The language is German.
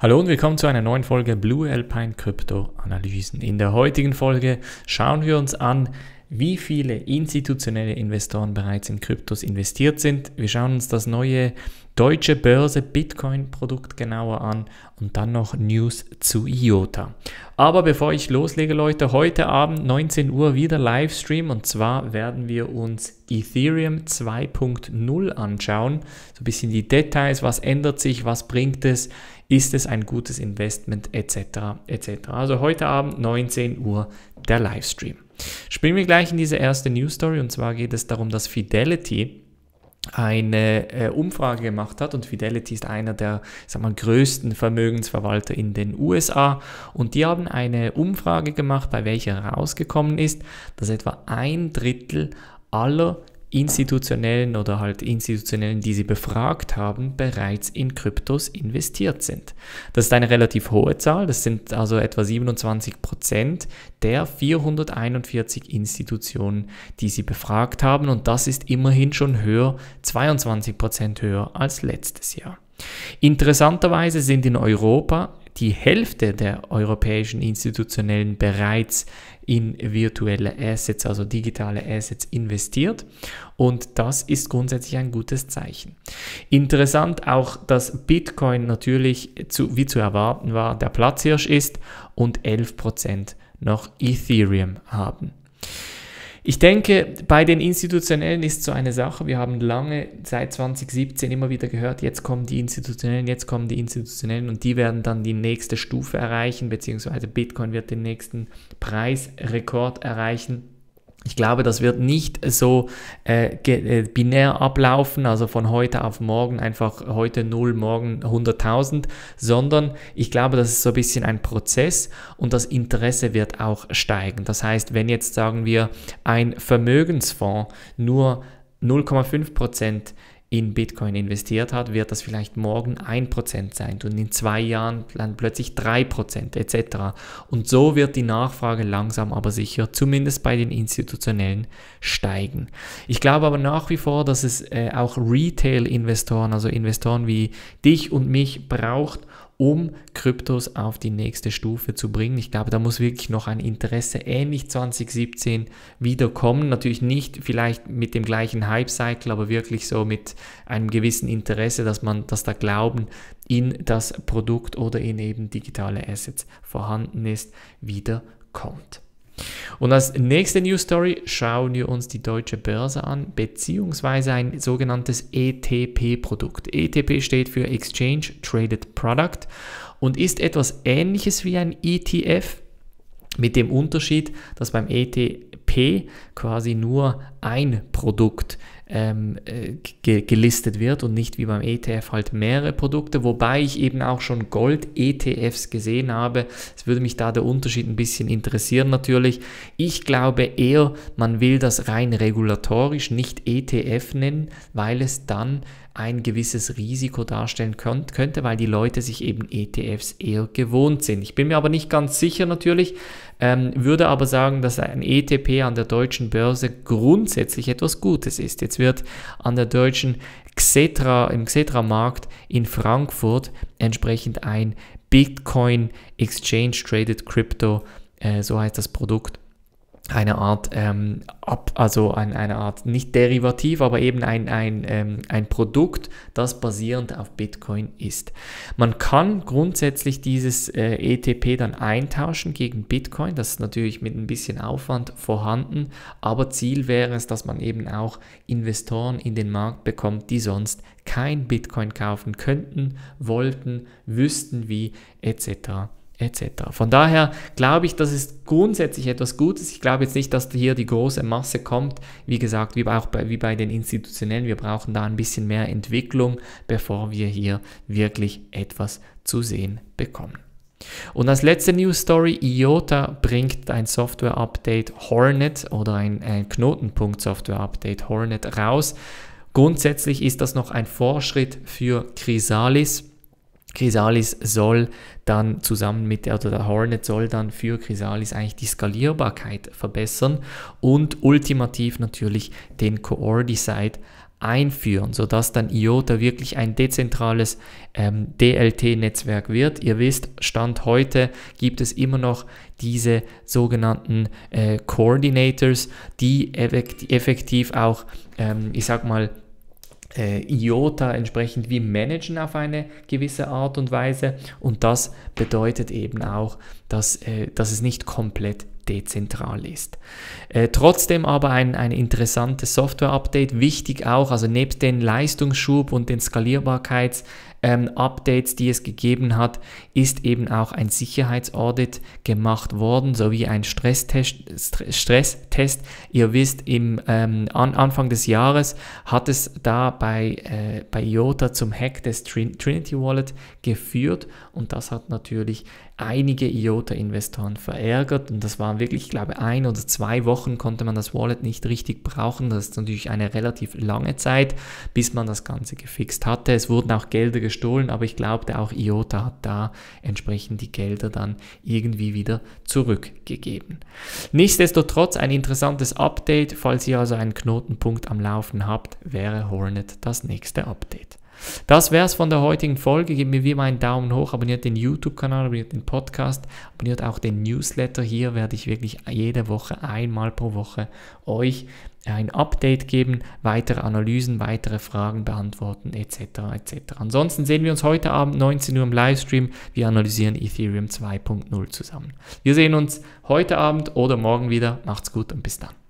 Hallo und willkommen zu einer neuen Folge Blue Alpine Crypto Analysen. In der heutigen Folge schauen wir uns an, wie viele institutionelle Investoren bereits in Kryptos investiert sind. Wir schauen uns das neue deutsche Börse Bitcoin Produkt genauer an und dann noch News zu IOTA. Aber bevor ich loslege, Leute, heute Abend 19 Uhr wieder Livestream und zwar werden wir uns Ethereum 2.0 anschauen. So ein bisschen die Details, was ändert sich, was bringt es ist es ein gutes Investment etc. etc. Also heute Abend 19 Uhr der Livestream. Springen wir gleich in diese erste News Story und zwar geht es darum, dass Fidelity eine äh, Umfrage gemacht hat und Fidelity ist einer der sag mal, größten Vermögensverwalter in den USA und die haben eine Umfrage gemacht, bei welcher herausgekommen ist, dass etwa ein Drittel aller institutionellen oder halt institutionellen, die sie befragt haben, bereits in Kryptos investiert sind. Das ist eine relativ hohe Zahl, das sind also etwa 27 Prozent der 441 Institutionen, die sie befragt haben und das ist immerhin schon höher, 22 Prozent höher als letztes Jahr. Interessanterweise sind in Europa die Hälfte der europäischen Institutionellen bereits in virtuelle Assets, also digitale Assets investiert. Und das ist grundsätzlich ein gutes Zeichen. Interessant auch, dass Bitcoin natürlich, zu, wie zu erwarten war, der Platzhirsch ist und 11% noch Ethereum haben. Ich denke, bei den Institutionellen ist so eine Sache, wir haben lange seit 2017 immer wieder gehört, jetzt kommen die Institutionellen, jetzt kommen die Institutionellen und die werden dann die nächste Stufe erreichen, beziehungsweise Bitcoin wird den nächsten Preisrekord erreichen. Ich glaube, das wird nicht so äh, äh, binär ablaufen, also von heute auf morgen einfach heute 0, morgen 100.000, sondern ich glaube, das ist so ein bisschen ein Prozess und das Interesse wird auch steigen. Das heißt, wenn jetzt sagen wir ein Vermögensfonds nur 0,5 Prozent in Bitcoin investiert hat, wird das vielleicht morgen 1% sein und in zwei Jahren dann plötzlich 3% etc. Und so wird die Nachfrage langsam aber sicher, zumindest bei den institutionellen, steigen. Ich glaube aber nach wie vor, dass es äh, auch Retail-Investoren, also Investoren wie dich und mich braucht, um Kryptos auf die nächste Stufe zu bringen. Ich glaube, da muss wirklich noch ein Interesse ähnlich 2017 wiederkommen. Natürlich nicht vielleicht mit dem gleichen Hype-Cycle, aber wirklich so mit einem gewissen Interesse, dass man, dass da Glauben in das Produkt oder in eben digitale Assets vorhanden ist, wiederkommt. Und als nächste News Story schauen wir uns die deutsche Börse an, beziehungsweise ein sogenanntes ETP-Produkt. ETP steht für Exchange Traded Product und ist etwas ähnliches wie ein ETF, mit dem Unterschied, dass beim ETP quasi nur ein Produkt ähm, äh, ge gelistet wird und nicht wie beim ETF halt mehrere Produkte, wobei ich eben auch schon Gold-ETFs gesehen habe. Es würde mich da der Unterschied ein bisschen interessieren natürlich. Ich glaube eher, man will das rein regulatorisch nicht ETF nennen, weil es dann ein gewisses Risiko darstellen könnte, weil die Leute sich eben ETFs eher gewohnt sind. Ich bin mir aber nicht ganz sicher natürlich, ähm, würde aber sagen, dass ein ETP an der deutschen Börse grundsätzlich etwas Gutes ist. Jetzt umgesetzt wird an der deutschen Xetra, im Xetra-Markt in Frankfurt entsprechend ein Bitcoin Exchange Traded Crypto, äh, so heißt das Produkt eine Art ähm, ab, also ein, eine Art nicht Derivativ, aber eben ein, ein, ähm, ein Produkt, das basierend auf Bitcoin ist. Man kann grundsätzlich dieses äh, ETP dann eintauschen gegen Bitcoin, das ist natürlich mit ein bisschen Aufwand vorhanden, aber Ziel wäre es, dass man eben auch Investoren in den Markt bekommt, die sonst kein Bitcoin kaufen könnten, wollten, wüssten wie etc etc. Von daher glaube ich, das ist grundsätzlich etwas Gutes. Ich glaube jetzt nicht, dass hier die große Masse kommt. Wie gesagt, wie auch bei, wie bei den institutionellen, wir brauchen da ein bisschen mehr Entwicklung, bevor wir hier wirklich etwas zu sehen bekommen. Und als letzte News Story, IOTA bringt ein Software-Update Hornet oder ein, ein Knotenpunkt-Software-Update Hornet raus. Grundsätzlich ist das noch ein Vorschritt für Chrysalis Chrysalis soll dann zusammen mit, der, oder der Hornet soll dann für Chrysalis eigentlich die Skalierbarkeit verbessern und ultimativ natürlich den Core-Decide einführen, sodass dann IOTA wirklich ein dezentrales ähm, DLT-Netzwerk wird. Ihr wisst, Stand heute gibt es immer noch diese sogenannten äh, Coordinators, die effektiv auch, ähm, ich sag mal, äh, IOTA entsprechend wie managen auf eine gewisse Art und Weise. Und das bedeutet eben auch, dass, äh, dass es nicht komplett dezentral ist. Äh, trotzdem aber ein, ein interessantes Software-Update, wichtig auch, also nebst den Leistungsschub und den Skalierbarkeits- ähm, Updates, die es gegeben hat, ist eben auch ein Sicherheitsaudit gemacht worden, sowie ein Stresstest. Stresstest. Ihr wisst, im, ähm, an Anfang des Jahres hat es da bei, äh, bei IOTA zum Hack des Trin Trinity Wallet geführt und das hat natürlich einige IOTA-Investoren verärgert und das waren wirklich, ich glaube, ein oder zwei Wochen konnte man das Wallet nicht richtig brauchen. Das ist natürlich eine relativ lange Zeit, bis man das Ganze gefixt hatte. Es wurden auch Gelder gestohlen, aber ich glaube, auch IOTA hat da entsprechend die Gelder dann irgendwie wieder zurückgegeben. Nichtsdestotrotz ein interessantes Update, falls ihr also einen Knotenpunkt am Laufen habt, wäre Hornet das nächste Update. Das wär's von der heutigen Folge. Gebt mir wie immer einen Daumen hoch, abonniert den YouTube-Kanal, abonniert den Podcast, abonniert auch den Newsletter. Hier werde ich wirklich jede Woche, einmal pro Woche euch ein Update geben, weitere Analysen, weitere Fragen beantworten etc. etc. Ansonsten sehen wir uns heute Abend 19 Uhr im Livestream. Wir analysieren Ethereum 2.0 zusammen. Wir sehen uns heute Abend oder morgen wieder. Macht's gut und bis dann.